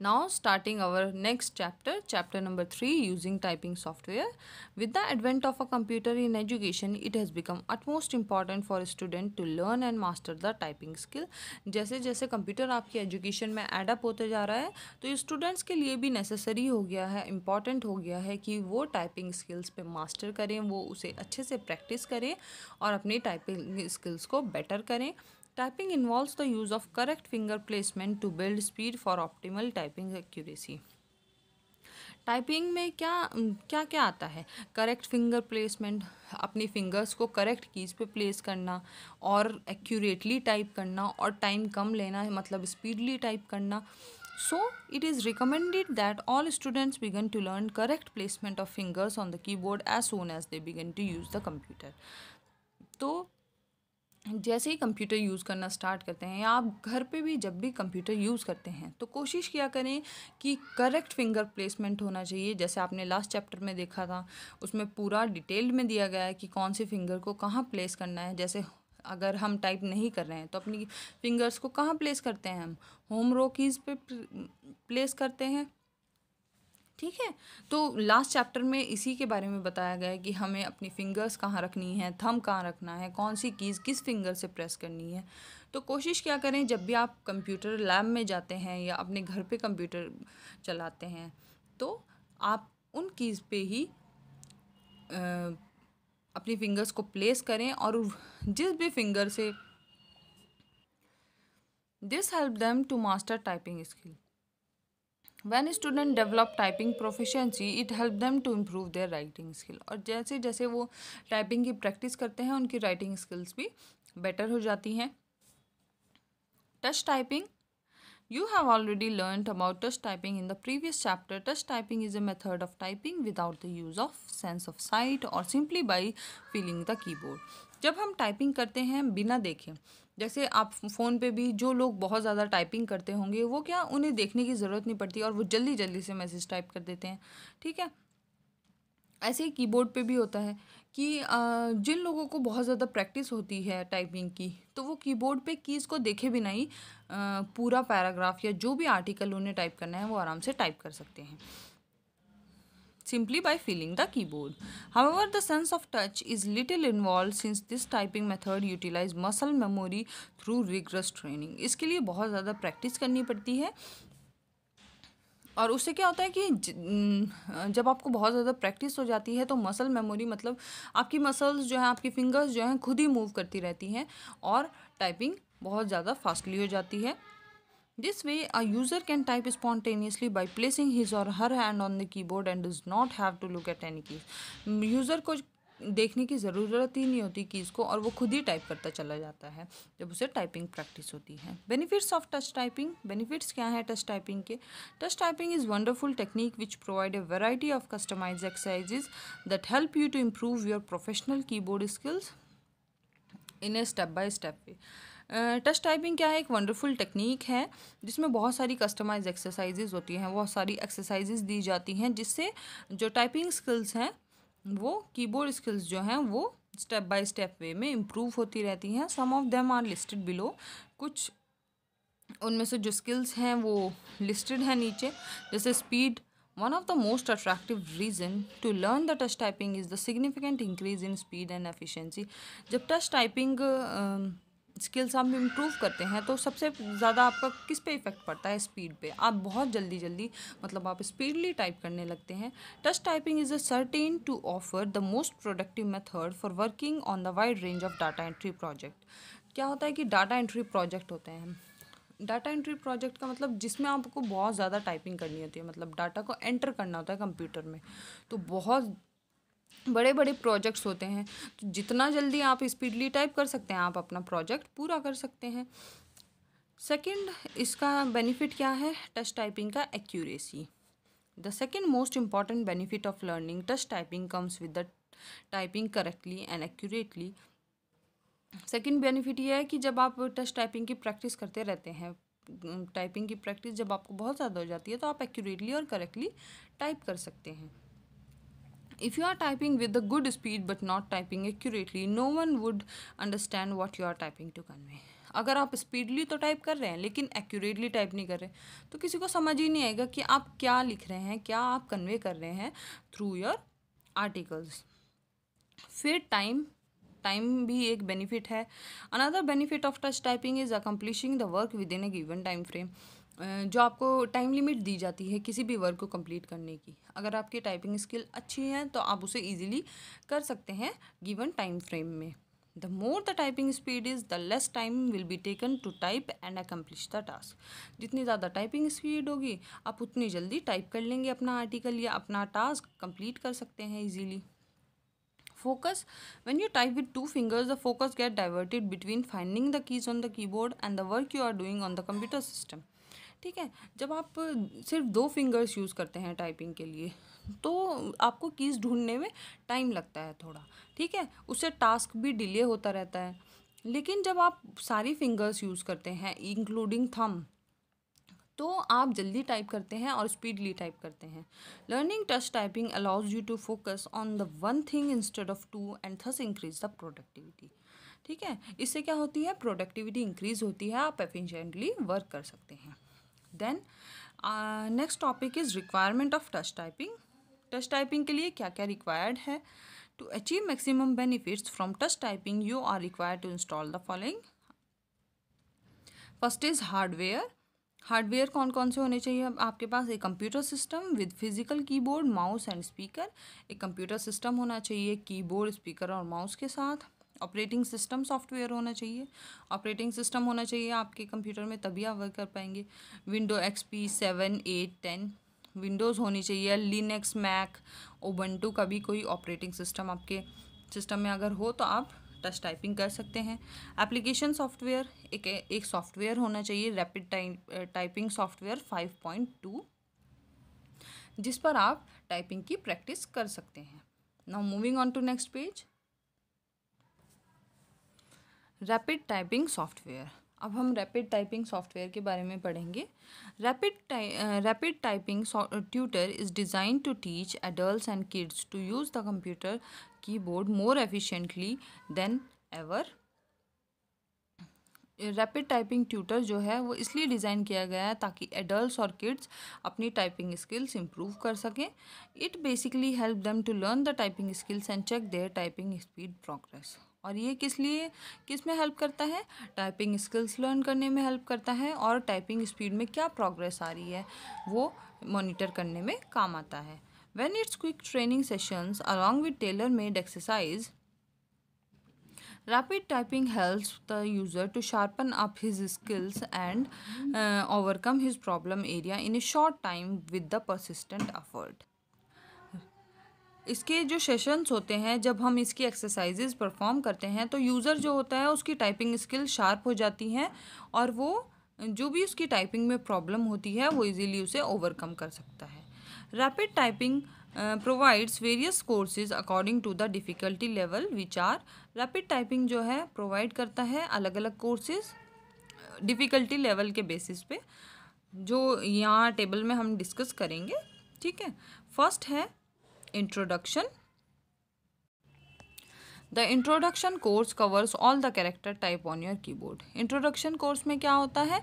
Now starting our next chapter, chapter number 3 using typing software. With the advent of a computer in education, it has become utmost important for a student to learn and master the typing skill. jaise जैसे जैसे computer आपकी education में add up होते जा रहा है तो students ke liye bhi necessary ho gaya hai important ho gaya hai ki wo typing skills pe master kare wo use acche se practice kare aur apni typing skills ko better kare typing involve the use of correct finger placement to build speed for optimal typing accuracy typing में क्या क्या क्या आता है correct finger placement अपनी fingers को correct keys पे place करना और एक्यूरेटली टाइप करना और टाइम कम लेना है मतलब स्पीडली टाइप करना so it is recommended that all students begin to learn correct placement of fingers on the keyboard as soon as they begin to use the computer तो जैसे ही computer use करना start करते हैं या आप घर पे भी जब भी कंप्यूटर यूज़ करते हैं तो कोशिश किया करें कि करेक्ट फिंगर प्लेसमेंट होना चाहिए जैसे आपने लास्ट चैप्टर में देखा था उसमें पूरा डिटेल्ड में दिया गया है कि कौन से फिंगर को कहाँ प्लेस करना है जैसे अगर हम टाइप नहीं कर रहे हैं तो अपनी फिंगर्स को कहाँ प्लेस करते हैं हम होम रोकीज़ पर पे प्लेस करते हैं ठीक है तो लास्ट चैप्टर में इसी के बारे में बताया गया है कि हमें अपनी फिंगर्स कहाँ रखनी है थम कहाँ रखना है कौन सी कीज़ किस फिंगर से प्रेस करनी है तो कोशिश क्या करें जब भी आप कंप्यूटर लैब में जाते हैं या अपने घर पे कंप्यूटर चलाते हैं तो आप उन कीज़ पे ही आ, अपनी फिंगर्स को प्लेस करें और जिस भी फिंगर से this help them to master typing skill when student develop typing proficiency it help them to improve their writing skill और जैसे जैसे वो टाइपिंग की प्रैक्टिस करते हैं उनकी राइटिंग स्किल्स भी बेटर हो जाती हैं touch typing you have already learn about touch typing in the previous chapter touch typing is a method of typing without the use of sense of sight और simply by feeling the keyboard जब हम typing करते हैं बिना देखें जैसे आप phone पे भी जो लोग बहुत ज़्यादा टाइपिंग करते होंगे वो क्या उन्हें देखने की ज़रूरत नहीं पड़ती और वो जल्दी जल्दी से मैसेज टाइप कर देते हैं ठीक है ऐसे ही कीबोर्ड पे भी होता है कि जिन लोगों को बहुत ज़्यादा प्रैक्टिस होती है टाइपिंग की तो वो कीबोर्ड पे कीज़ को देखे भी नहीं पूरा पैराग्राफ या जो भी आर्टिकल उन्हें टाइप करना है वो आराम से टाइप कर सकते हैं simply by feeling the keyboard. However, the sense of touch is little involved since this typing method utilize muscle memory through rigorous training. इसके लिए बहुत ज़्यादा practice करनी पड़ती है और उससे क्या होता है कि जब आपको बहुत ज़्यादा प्रैक्टिस हो जाती है तो मसल मेमोरी मतलब आपकी मसल्स जो हैं आपकी फिंगर्स जो हैं खुद ही मूव करती रहती हैं और टाइपिंग बहुत ज़्यादा फास्टली हो जाती है This way, a user can type spontaneously by placing his or her hand on the keyboard and does not have to look at any keys. User को देखने की ज़रूरत ही नहीं होती कीज़ को और वो खुद ही टाइप करता चला जाता है जब उसे टाइपिंग प्रैक्टिस होती है benefits of touch typing benefits क्या है टच टाइपिंग के touch typing is wonderful technique which provide a variety of customise exercises that help you to improve your professional keyboard skills in a step by step way touch typing क्या है एक wonderful technique है जिसमें बहुत सारी customise exercises होती हैं बहुत सारी एक्सरसाइजेज दी जाती हैं जिससे जो टाइपिंग स्किल्स हैं वो कीबोर्ड स्किल्स जो हैं वो स्टेप बाय स्टेप वे में इम्प्रूव होती रहती हैं some of them are listed below कुछ उनमें से जो स्किल्स हैं वो लिस्टेड हैं नीचे जैसे speed one of the most attractive reason to learn the touch typing is the significant increase in speed and efficiency जब टच टाइपिंग uh, स्किल्स हम इम्प्रूव करते हैं तो सबसे ज़्यादा आपका किस पे इफ़ेक्ट पड़ता है स्पीड पे आप बहुत जल्दी जल्दी मतलब आप स्पीडली टाइप करने लगते हैं touch typing is a certain to offer the most productive method for working on the wide range of data entry project क्या होता है कि डाटा एंट्री प्रोजेक्ट होते हैं डाटा एंट्री प्रोजेक्ट का मतलब जिसमें आपको बहुत ज़्यादा टाइपिंग करनी होती है मतलब डाटा को एंटर करना होता है कंप्यूटर में तो बहुत बड़े बड़े प्रोजेक्ट्स होते हैं तो जितना जल्दी आप स्पीडली टाइप कर सकते हैं आप अपना प्रोजेक्ट पूरा कर सकते हैं सेकंड इसका बेनिफिट क्या है टच टाइपिंग का accuracy the second most important benefit of learning touch typing comes with the typing correctly and accurately second benefit ये है कि जब आप टच टाइपिंग की प्रैक्टिस करते रहते हैं टाइपिंग की प्रैक्टिस जब आपको बहुत ज़्यादा हो जाती है तो आप एक्यूरेटली और करेक्टली टाइप कर सकते हैं If you are typing with a good speed but not typing accurately, no one would understand what you are typing to convey. अगर आप स्पीडली तो टाइप कर रहे हैं लेकिन एक्यूरेटली टाइप नहीं कर रहे तो किसी को समझ ही नहीं आएगा कि आप क्या लिख रहे हैं क्या आप कन्वे कर रहे हैं थ्रू योर आर्टिकल्स फिर टाइम टाइम भी एक बेनिफिट है another benefit of touch typing is accomplishing the work with in a given time frame जो आपको टाइम लिमिट दी जाती है किसी भी वर्क को कंप्लीट करने की अगर आपकी टाइपिंग स्किल अच्छी है तो आप उसे इजीली कर सकते हैं गिवन टाइम फ्रेम में the more the typing speed is the less time will be taken to type and accomplish the task जितनी ज़्यादा टाइपिंग स्पीड होगी आप उतनी जल्दी टाइप कर लेंगे अपना आर्टिकल या अपना टास्क कंप्लीट कर सकते हैं easily focus when you type with two fingers the focus get diverted between finding the keys on the keyboard and the work you are doing on the computer system ठीक है जब आप सिर्फ दो fingers use करते हैं typing के लिए तो आपको कीज़ ढूंढने में टाइम लगता है थोड़ा ठीक है उससे टास्क भी डिले होता रहता है लेकिन जब आप सारी फिंगर्स यूज़ करते हैं इंक्लूडिंग थम तो आप जल्दी टाइप करते हैं और स्पीडली टाइप करते हैं learning touch typing allows you to focus on the one thing instead of two and thus increase the productivity ठीक है इससे क्या होती है प्रोडक्टिविटी इंक्रीज होती है आप एफिशिएंटली वर्क कर सकते हैं then next topic is requirement of touch typing touch typing के लिए क्या क्या रिक्वायर्ड है to achieve maximum benefits from touch typing you are required to install the following first is hardware hardware कौन कौन से होने चाहिए आपके पास एक computer system with physical keyboard mouse and speaker एक कंप्यूटर सिस्टम होना चाहिए कीबोर्ड स्पीकर और माउस के साथ ऑपरेटिंग सिस्टम सॉफ्टवेयर होना चाहिए ऑपरेटिंग सिस्टम होना चाहिए आपके कंप्यूटर में तभी आप वर्क कर पाएंगे window X P seven eight ten Windows होनी चाहिए लिनक्स मैक ओबंटू का भी कोई ऑपरेटिंग सिस्टम आपके सिस्टम में अगर हो तो आप टच टाइपिंग कर सकते हैं एप्लीकेशन सॉफ्टवेयर एक एक सॉफ्टवेयर होना चाहिए rapid typing software five point two जिस पर आप टाइपिंग की प्रैक्टिस कर सकते हैं now moving on to next page rapid typing software अब हम रैपिड टाइपिंग सॉफ्टवेयर के बारे में पढ़ेंगे rapid rapid typing tutor is design to teach adult and kids to use the computer keyboard more efficiently than ever rapid typing tutor जो है वो इसलिए डिज़ाइन किया गया है ताकि एडल्ट और किड्स अपनी टाइपिंग स्किल्स इम्प्रूव कर सकें it basically help them to learn the typing skills and check their typing speed progress और ये किस लिए किस में हेल्प करता है टाइपिंग स्किल्स लर्न करने में हेल्प करता है और टाइपिंग स्पीड में क्या प्रोग्रेस आ रही है वो मॉनिटर करने में काम आता है when it's quick training sessions along with tailor made exercise rapid typing helps the user to sharpen up his skills and overcome his problem area in a short time with the persistent effort इसके जो sessions होते हैं जब हम इसकी exercises perform करते हैं तो यूज़र जो होता है उसकी टाइपिंग स्किल शार्प हो जाती हैं और वो जो भी उसकी टाइपिंग में प्रॉब्लम होती है वो इजीली उसे ओवरकम कर सकता है rapid typing provides various courses according to the difficulty level which are rapid typing जो है प्रोवाइड करता है अलग अलग कोर्सेज डिफ़िकल्टी लेवल के बेसिस पे जो यहाँ टेबल में हम डिस्कस करेंगे ठीक है फर्स्ट है introduction the introduction course covers all the character type on your keyboard introduction course में क्या होता है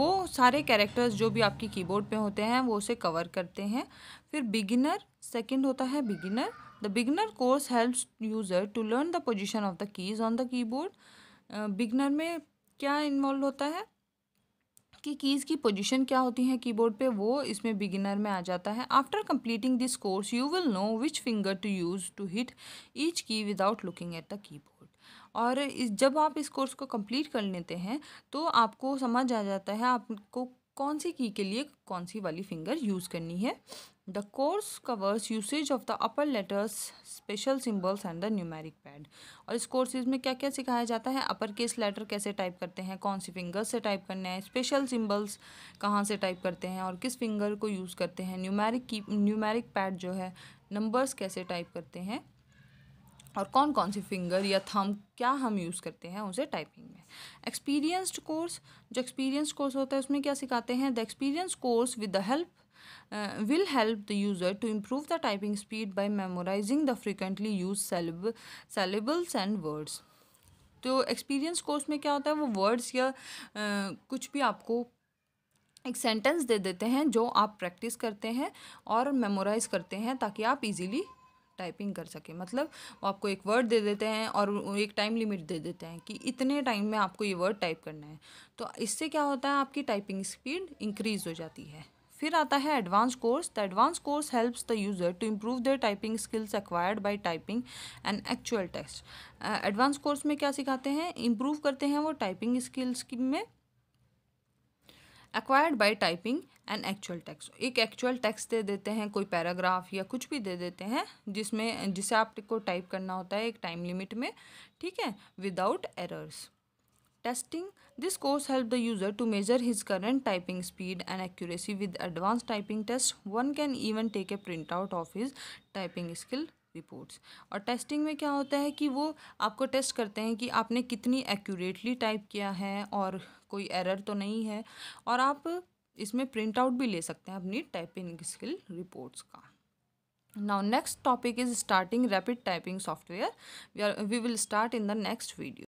वो सारे कैरेक्टर्स जो भी आपकी की बोर्ड पर होते हैं वो उसे कवर करते हैं फिर बिगिनर सेकेंड होता है beginner the beginner course helps user to learn the position of the keys on the keyboard beginner में क्या इन्वॉल्व होता है कि कीज़ की पोजीशन क्या होती है कीबोर्ड पे वो इसमें बिगिनर में आ जाता है after completing this course you will know which finger to use to hit each key without looking at the keyboard और इस जब आप इस कोर्स को कंप्लीट कर लेते हैं तो आपको समझ आ जाता है आपको कौन सी की के लिए कौन सी वाली फिंगर यूज़ करनी है the course covers usage of the upper letters special symbols and the numeric pad और इस कोर्सेज में क्या क्या सिखाया जाता है अपर केस लेटर कैसे टाइप करते हैं कौन सी फिंगर से टाइप करने हैं स्पेशल सिम्बल्स कहाँ से टाइप करते हैं और किस फिंगर को यूज़ करते हैं न्यूमेरिक की न्यूमेरिक पैड जो है नंबर्स कैसे टाइप करते हैं और कौन कौन से फिंगर या थम क्या हम यूज़ करते हैं उसे टाइपिंग में एक्सपीरियंस्ड कोर्स जो एक्सपीरियंस कोर्स होता है उसमें क्या सिखाते हैं the experience course with the help will help the user to improve the typing speed by memorising the frequently use used syllables and words तो एक्सपीरियंस कोर्स में क्या होता है वो वर्ड्स या आ, uh, कुछ भी आपको एक सेंटेंस दे देते हैं जो आप प्रैक्टिस करते हैं और मेमोराइज करते हैं ताकि आप इजीली टाइपिंग कर सके मतलब वो आपको एक वर्ड दे देते हैं और एक टाइम लिमिट दे देते हैं कि इतने टाइम में आपको ये वर्ड टाइप करना है तो इससे क्या होता है आपकी टाइपिंग स्पीड इंक्रीज हो जाती है फिर आता है advance course the advance course helps the user to improve their typing skills acquired by typing and actual text advance course में क्या सिखाते हैं इम्प्रूव करते हैं वो टाइपिंग स्किल्स में acquired by typing an actual text एक एक्चुअल टैक्स दे देते हैं कोई पैराग्राफ या कुछ भी दे देते हैं जिसमें जिसे आपको टाइप करना होता है एक टाइम लिमिट में ठीक है without errors testing this course help the user to measure his current typing speed and accuracy with advanced typing test one can even take a print out of his typing skill reports और testing में क्या होता है कि वो आपको test करते हैं कि आपने कितनी एक्यूरेटली टाइप किया है और कोई एरर तो नहीं है और आप इसमें प्रिंट आउट भी ले सकते हैं अपनी टाइपिंग स्किल रिपोर्ट्स का now next topic is starting rapid typing software we are we will start in the next video